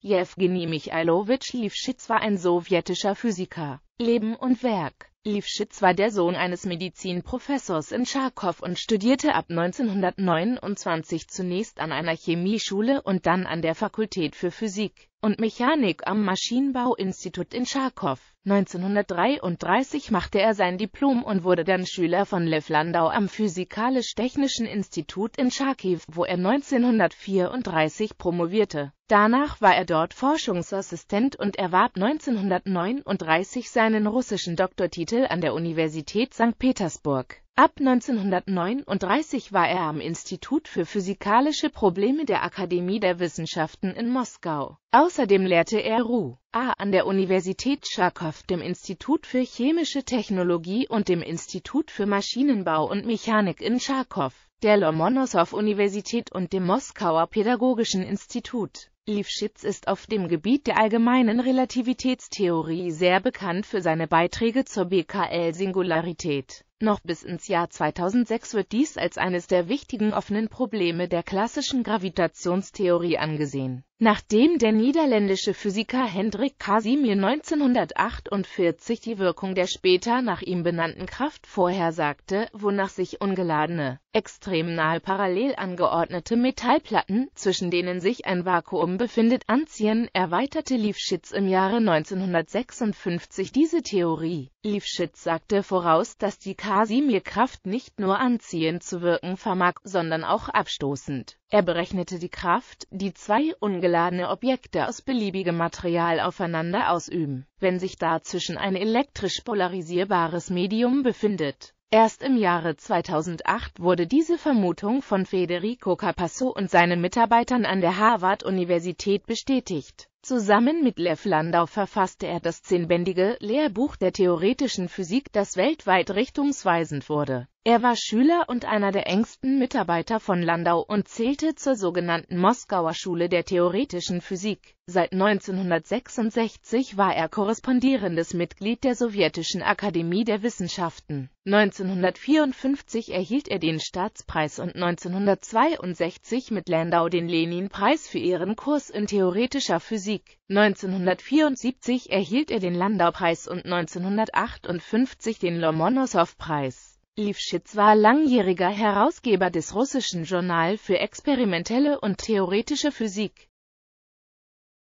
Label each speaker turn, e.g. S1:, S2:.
S1: Jewgeni Michailowitsch Liefschitz war ein sowjetischer Physiker. Leben und Werk Liefschitz war der Sohn eines Medizinprofessors in Charkow und studierte ab 1929 zunächst an einer Chemieschule und dann an der Fakultät für Physik und Mechanik am Maschinenbauinstitut in Scharkow. 1933 machte er sein Diplom und wurde dann Schüler von Lev Landau am Physikalisch-Technischen Institut in Charkiw, wo er 1934 promovierte. Danach war er dort Forschungsassistent und erwarb 1939 seinen russischen Doktortitel an der Universität St. Petersburg. Ab 1939 war er am Institut für physikalische Probleme der Akademie der Wissenschaften in Moskau. Außerdem lehrte er RU. A. an der Universität Scharkow, dem Institut für Chemische Technologie und dem Institut für Maschinenbau und Mechanik in Scharkow, der Lomonossow-Universität und dem Moskauer Pädagogischen Institut. Liefschitz ist auf dem Gebiet der allgemeinen Relativitätstheorie sehr bekannt für seine Beiträge zur BKL-Singularität. Noch bis ins Jahr 2006 wird dies als eines der wichtigen offenen Probleme der klassischen Gravitationstheorie angesehen Nachdem der niederländische Physiker Hendrik Casimir 1948 die Wirkung der später nach ihm benannten Kraft vorhersagte, wonach sich ungeladene, extrem nahe parallel angeordnete Metallplatten, zwischen denen sich ein Vakuum befindet, anziehen, erweiterte Liefschitz im Jahre 1956 diese Theorie. Liefschitz sagte voraus, dass die Casimir-Kraft nicht nur anziehend zu wirken vermag, sondern auch abstoßend. Er berechnete die Kraft, die zwei ungeladene geladene Objekte aus beliebigem Material aufeinander ausüben, wenn sich dazwischen ein elektrisch polarisierbares Medium befindet. Erst im Jahre 2008 wurde diese Vermutung von Federico Capasso und seinen Mitarbeitern an der Harvard-Universität bestätigt. Zusammen mit Lev Landau verfasste er das zehnbändige Lehrbuch der theoretischen Physik, das weltweit richtungsweisend wurde. Er war Schüler und einer der engsten Mitarbeiter von Landau und zählte zur sogenannten Moskauer Schule der theoretischen Physik. Seit 1966 war er korrespondierendes Mitglied der Sowjetischen Akademie der Wissenschaften. 1954 erhielt er den Staatspreis und 1962 mit Landau den Lenin-Preis für ihren Kurs in theoretischer Physik. 1974 erhielt er den Landau-Preis und 1958 den Lomonossow-Preis. Livschitz war langjähriger Herausgeber des russischen Journal für experimentelle und theoretische Physik.